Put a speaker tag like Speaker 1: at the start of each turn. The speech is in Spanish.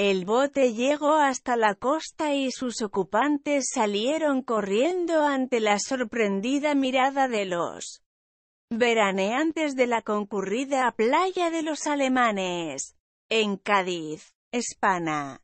Speaker 1: El bote llegó hasta la costa y sus ocupantes salieron corriendo ante la sorprendida mirada de los veraneantes de la concurrida playa de los alemanes, en Cádiz,
Speaker 2: España.